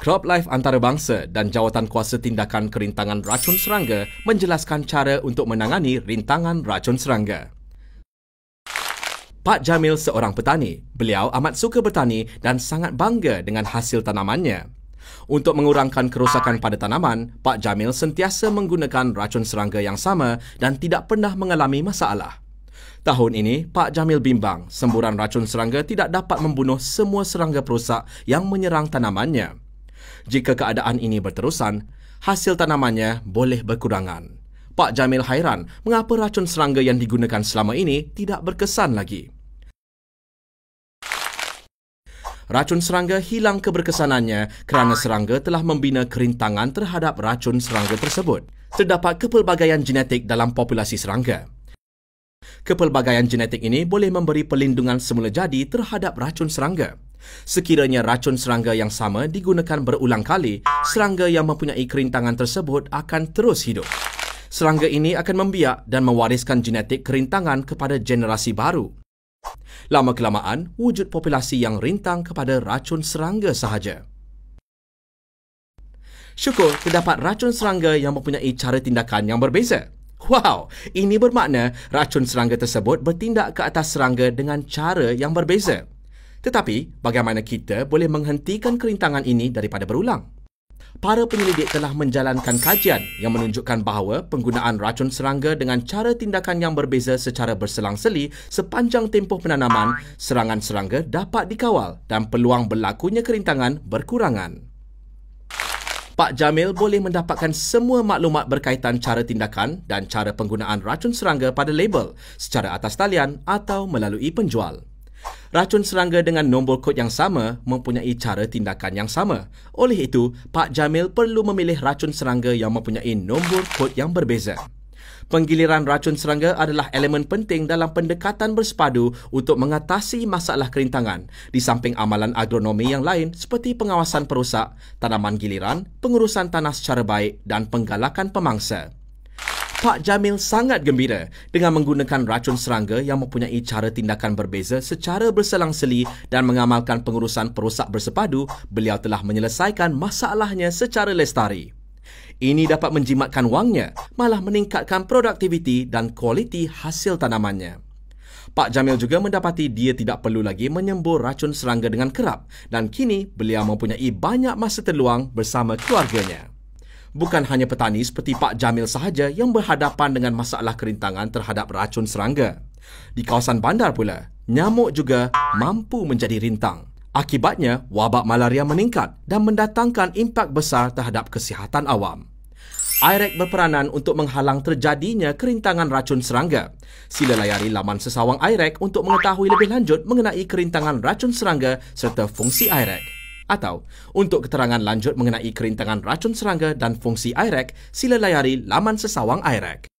Crop Life Antarabangsa dan jawatan kuasa Tindakan Kerintangan Racun Serangga menjelaskan cara untuk menangani rintangan racun serangga. Pak Jamil seorang petani. Beliau amat suka bertani dan sangat bangga dengan hasil tanamannya. Untuk mengurangkan kerosakan pada tanaman, Pak Jamil sentiasa menggunakan racun serangga yang sama dan tidak pernah mengalami masalah. Tahun ini, Pak Jamil bimbang semburan racun serangga tidak dapat membunuh semua serangga perusak yang menyerang tanamannya jika keadaan ini berterusan, hasil tanamannya boleh berkurangan. Pak Jamil hairan mengapa racun serangga yang digunakan selama ini tidak berkesan lagi. Racun serangga hilang keberkesanannya kerana serangga telah membina kerintangan terhadap racun serangga tersebut. Terdapat kepelbagaian genetik dalam populasi serangga kepelbagaian genetik ini boleh memberi pelindungan semula jadi terhadap racun serangga. Sekiranya racun serangga yang sama digunakan berulang kali, serangga yang mempunyai kerintangan tersebut akan terus hidup. Serangga ini akan membiak dan mewariskan genetik kerintangan kepada generasi baru. Lama kelamaan, wujud populasi yang rintang kepada racun serangga sahaja. Syukur terdapat racun serangga yang mempunyai cara tindakan yang berbeza. Wow, ini bermakna racun serangga tersebut bertindak ke atas serangga dengan cara yang berbeza. Tetapi, bagaimana kita boleh menghentikan kerintangan ini daripada berulang? Para penyelidik telah menjalankan kajian yang menunjukkan bahawa penggunaan racun serangga dengan cara tindakan yang berbeza secara berselang-seli sepanjang tempoh penanaman, serangan serangga dapat dikawal dan peluang berlakunya kerintangan berkurangan. Pak Jamil boleh mendapatkan semua maklumat berkaitan cara tindakan dan cara penggunaan racun serangga pada label secara atas talian atau melalui penjual. Racun serangga dengan nombor kod yang sama mempunyai cara tindakan yang sama. Oleh itu, Pak Jamil perlu memilih racun serangga yang mempunyai nombor kod yang berbeza. Penggiliran racun serangga adalah elemen penting dalam pendekatan bersepadu untuk mengatasi masalah kerintangan. Di samping amalan agronomi yang lain seperti pengawasan perusak, tanaman giliran, pengurusan tanah secara baik dan penggalakan pemangsa. Pak Jamil sangat gembira dengan menggunakan racun serangga yang mempunyai cara tindakan berbeza secara berselang-seli dan mengamalkan pengurusan perusak bersepadu, beliau telah menyelesaikan masalahnya secara lestari. Ini dapat menjimatkan wangnya, malah meningkatkan produktiviti dan kualiti hasil tanamannya. Pak Jamil juga mendapati dia tidak perlu lagi menyembur racun serangga dengan kerap dan kini beliau mempunyai banyak masa terluang bersama keluarganya. Bukan hanya petani seperti Pak Jamil sahaja yang berhadapan dengan masalah kerintangan terhadap racun serangga. Di kawasan bandar pula, nyamuk juga mampu menjadi rintang. Akibatnya, wabak malaria meningkat dan mendatangkan impak besar terhadap kesihatan awam. IREC berperanan untuk menghalang terjadinya kerintangan racun serangga. Sila layari laman sesawang IREC untuk mengetahui lebih lanjut mengenai kerintangan racun serangga serta fungsi IREC. Atau, untuk keterangan lanjut mengenai kerintangan racun serangga dan fungsi IREC, sila layari laman sesawang IREC.